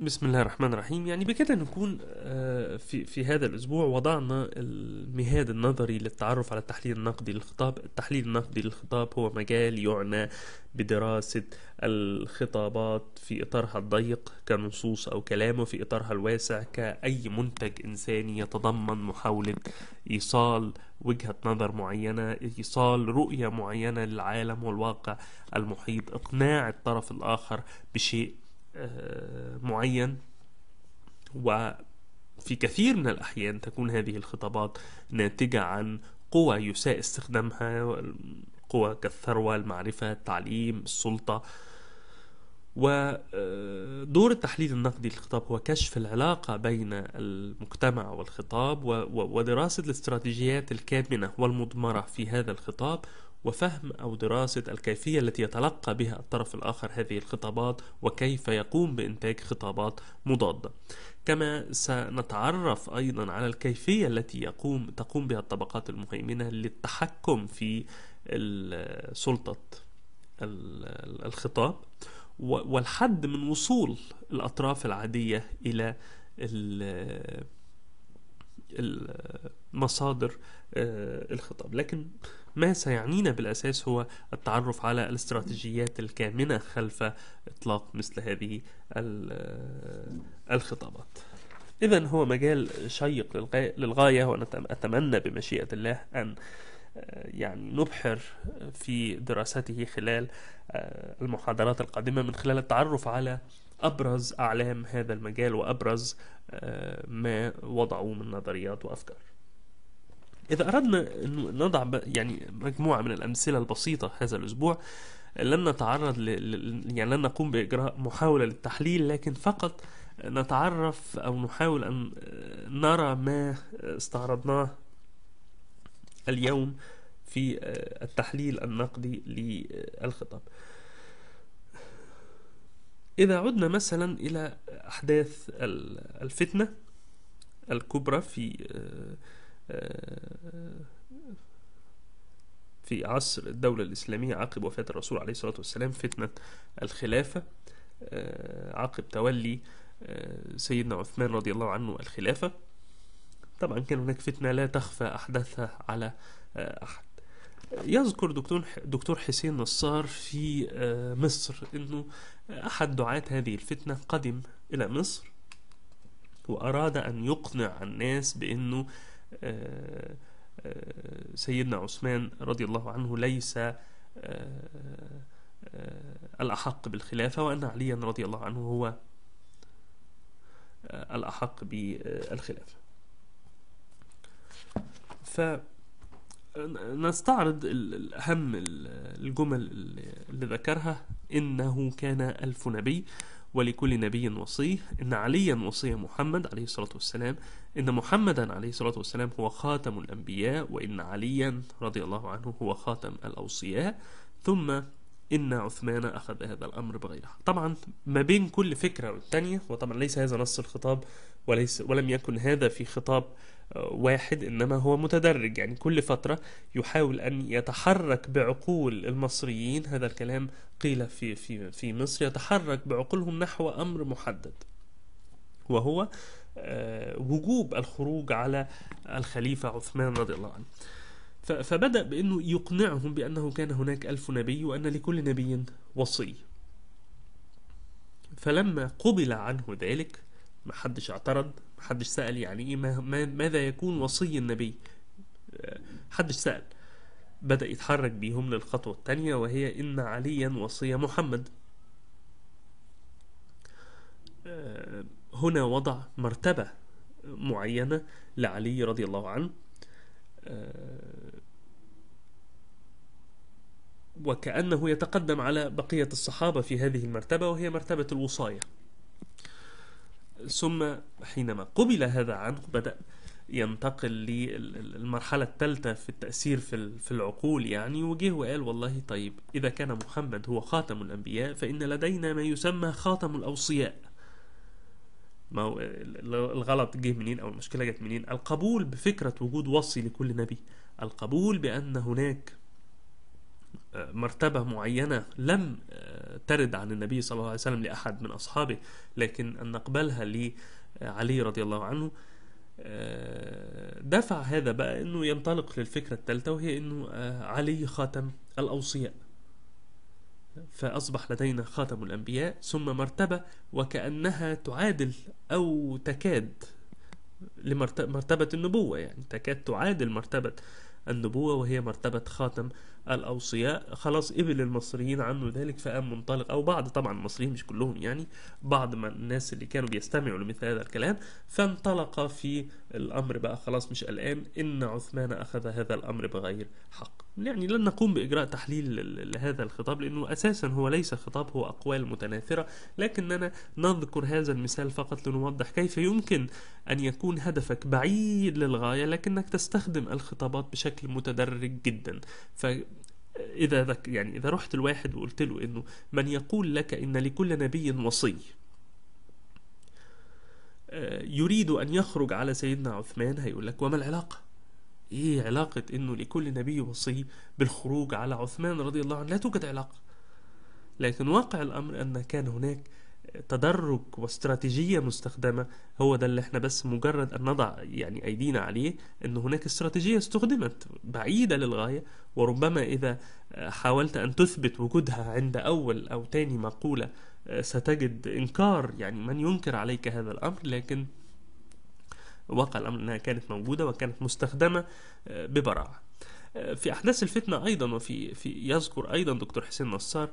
بسم الله الرحمن الرحيم يعني بكده نكون آه، في في هذا الاسبوع وضعنا المهاد النظري للتعرف على التحليل النقدي للخطاب التحليل النقدي للخطاب هو مجال يعنى بدراسة الخطابات في إطارها الضيق كنصوص أو كلام وفي إطارها الواسع كأي منتج إنساني يتضمن محاولة إيصال وجهة نظر معينة إيصال رؤية معينة للعالم والواقع المحيط إقناع الطرف الآخر بشيء آه، معين وفي كثير من الأحيان تكون هذه الخطابات ناتجة عن قوى يساء استخدامها قوى كالثروة المعرفة التعليم السلطة ودور آه، التحليل النقدي للخطاب هو كشف العلاقة بين المجتمع والخطاب ودراسة الاستراتيجيات الكامنة والمضمرة في هذا الخطاب وفهم أو دراسة الكيفية التي يتلقى بها الطرف الآخر هذه الخطابات وكيف يقوم بإنتاج خطابات مضادة كما سنتعرف أيضا على الكيفية التي يقوم تقوم بها الطبقات المهيمنة للتحكم في سلطة الخطاب والحد من وصول الأطراف العادية إلى مصادر آه، الخطاب لكن ما سيعنينا بالأساس هو التعرف على الاستراتيجيات الكامنة خلف إطلاق مثل هذه الخطابات إذا هو مجال شيق للغاية وأنا أتمنى بمشيئة الله أن آه، يعني نبحر في دراسته خلال آه، المحاضرات القادمة من خلال التعرف على أبرز أعلام هذا المجال وأبرز آه، ما وضعوا من نظريات وأفكار إذا أردنا أن نضع يعني مجموعة من الأمثلة البسيطة هذا الأسبوع لن نتعرض ل... يعني لن نقوم بإجراء محاولة للتحليل لكن فقط نتعرف أو نحاول أن آه، نرى ما استعرضناه اليوم في آه، التحليل النقدي للخطاب إذا عدنا مثلا إلى أحداث الفتنة الكبرى في آه، آه، في عصر الدولة الإسلامية عقب وفاة الرسول عليه الصلاة والسلام فتنة الخلافة آه، عقب تولي آه، سيدنا عثمان رضي الله عنه الخلافة طبعا كان هناك فتنة لا تخفى أحداثها على أحد يذكر دكتور دكتور حسين نصار في مصر انه احد دعاة هذه الفتنة قدم الى مصر واراد ان يقنع الناس بانه آه، آه، سيدنا عثمان رضي الله عنه ليس آه، الأحق بالخلافة وأن عليا رضي الله عنه هو الأحق بالخلافة فنستعرض أهم الجمل اللي ذكرها إنه كان ألف نبي ولكل نبي وصيه إن عليا وصي محمد عليه الصلاة والسلام إن محمدا عليه الصلاة والسلام هو خاتم الأنبياء وإن عليا رضي الله عنه هو خاتم الأوصياء ثم إن عثمان أخذ هذا الأمر بغيره طبعا ما بين كل فكرة والتانية وطبعا ليس هذا نص الخطاب وليس ولم يكن هذا في خطاب واحد انما هو متدرج يعني كل فتره يحاول ان يتحرك بعقول المصريين هذا الكلام قيل في في في مصر يتحرك بعقولهم نحو امر محدد وهو آه، وجوب الخروج على الخليفه عثمان رضي الله عنه فبدأ بأنه يقنعهم بأنه كان هناك ألف نبي وأن لكل نبي وصي فلما قبل عنه ذلك محدش اعترض محدش سأل يعني ايه ماذا يكون وصي النبي آه، محدش سأل بدأ يتحرك بيهم للخطوة الثانية وهي إن عليا وصي محمد آه، هنا وضع مرتبة معينة لعلي رضي الله عنه آه، وكأنه يتقدم على بقية الصحابة في هذه المرتبة وهي مرتبة الوصاية ثم حينما قبل هذا عنه بدأ ينتقل للمرحلة الثالثة في التأثير في العقول يعني وجه وقال والله طيب إذا كان محمد هو خاتم الأنبياء فإن لدينا ما يسمى خاتم الأوصياء ما هو الغلط جه منين أو المشكلة جت منين القبول بفكرة وجود وصي لكل نبي القبول بأن هناك مرتبة معينة لم آه، ترد عن النبي صلى الله عليه وسلم لأحد من أصحابه لكن أن نقبلها لعلي رضي الله عنه آه، دفع هذا بقى أنه ينطلق للفكرة الثالثة وهي أنه آه، علي خاتم الأوصياء فأصبح لدينا خاتم الأنبياء ثم مرتبة وكأنها تعادل أو تكاد لمرتبة النبوة يعني تكاد تعادل مرتبة النبوة وهي مرتبة خاتم الأوصياء خلاص قبل المصريين عنه ذلك فقام منطلق أو بعض طبعا المصريين مش كلهم يعني بعض من الناس اللي كانوا بيستمعوا لمثل هذا الكلام فانطلق في الأمر بقى خلاص مش قلقان إن عثمان أخذ هذا الأمر بغير حق يعني لن نقوم بإجراء تحليل لهذا الخطاب لأنه أساسا هو ليس خطاب هو أقوال متناثرة لكننا نذكر هذا المثال فقط لنوضح كيف يمكن أن يكون هدفك بعيد للغاية لكنك تستخدم الخطابات بشكل متدرج جدا ف إذا ذك يعني إذا رحت الواحد وقلت له إنه من يقول لك إن لكل نبي وصي آه، يريد أن يخرج على سيدنا عثمان هيقول لك وما العلاقة؟ إيه علاقة إنه لكل نبي وصي بالخروج على عثمان رضي الله عنه لا توجد علاقة لكن واقع الأمر أن كان هناك تدرج واستراتيجية مستخدمة هو ده اللي احنا بس مجرد أن نضع يعني أيدينا عليه أن هناك استراتيجية استخدمت بعيدة للغاية وربما إذا حاولت أن تثبت وجودها عند أول أو تاني مقولة ستجد إنكار يعني من ينكر عليك هذا الأمر لكن واقع الأمر أنها كانت موجودة وكانت مستخدمة ببراعة في أحداث الفتنة أيضا وفي في يذكر أيضا دكتور حسين نصار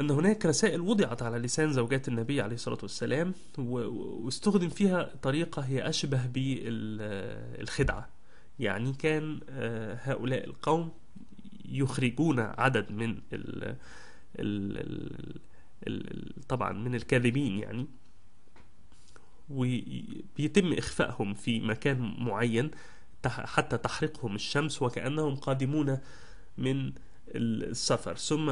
أن هناك رسائل وضعت على لسان زوجات النبي عليه الصلاة والسلام واستخدم فيها طريقة هي أشبه بالخدعة يعني كان آه، هؤلاء القوم يخرجون عدد من الـ الـ الـ طبعا من الكاذبين يعني وبيتم إخفائهم في مكان معين حتى تحرقهم الشمس وكأنهم قادمون من السفر ثم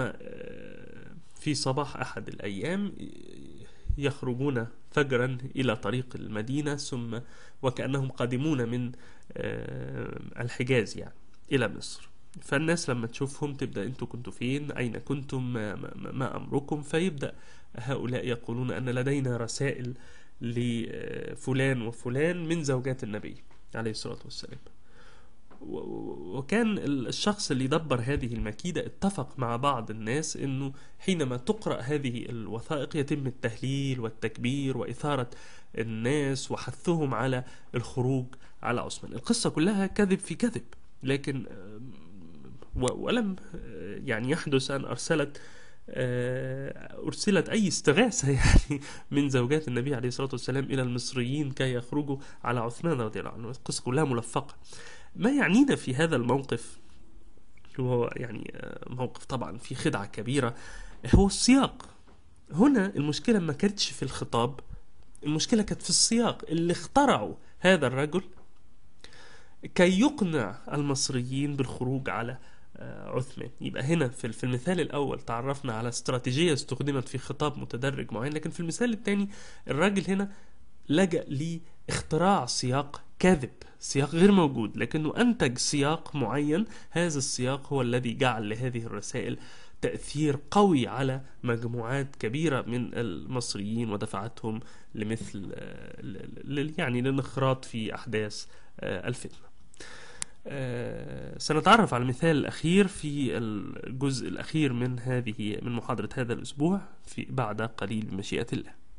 في صباح أحد الأيام يخرجون فجرا إلى طريق المدينة ثم وكأنهم قادمون من آه، الحجاز يعني إلى مصر فالناس لما تشوفهم تبدأ انتوا كنتوا فين أين كنتم ما, ما أمركم فيبدأ هؤلاء يقولون أن لدينا رسائل لفلان وفلان من زوجات النبي عليه الصلاة والسلام وكان الشخص اللي دبر هذه المكيدة اتفق مع بعض الناس أنه حينما تقرأ هذه الوثائق يتم التهليل والتكبير وإثارة الناس وحثهم على الخروج على عثمان القصة كلها كذب في كذب لكن ولم آه، يعني يحدث أن أرسلت آه، أرسلت أي استغاثة يعني من زوجات النبي عليه الصلاة والسلام إلى المصريين كي يخرجوا على عثمان رضي الله عنه القصة كلها ملفقة ما يعنينا في هذا الموقف وهو يعني آه، موقف طبعا في خدعة كبيرة هو السياق هنا المشكلة ما كانتش في الخطاب المشكلة كانت في السياق اللي اخترعه هذا الرجل كي يقنع المصريين بالخروج على آه، عثمان يبقى هنا في المثال الأول تعرفنا على استراتيجية استخدمت في خطاب متدرج معين لكن في المثال الثاني الراجل هنا لجأ لي اختراع سياق كاذب سياق غير موجود لكنه أنتج سياق معين هذا السياق هو الذي جعل لهذه الرسائل تأثير قوي على مجموعات كبيرة من المصريين ودفعتهم لمثل آه، يعني للانخراط في أحداث آه، الفتنة آه، سنتعرف على المثال الأخير في الجزء الأخير من هذه من محاضرة هذا الأسبوع في بعد قليل بمشيئة الله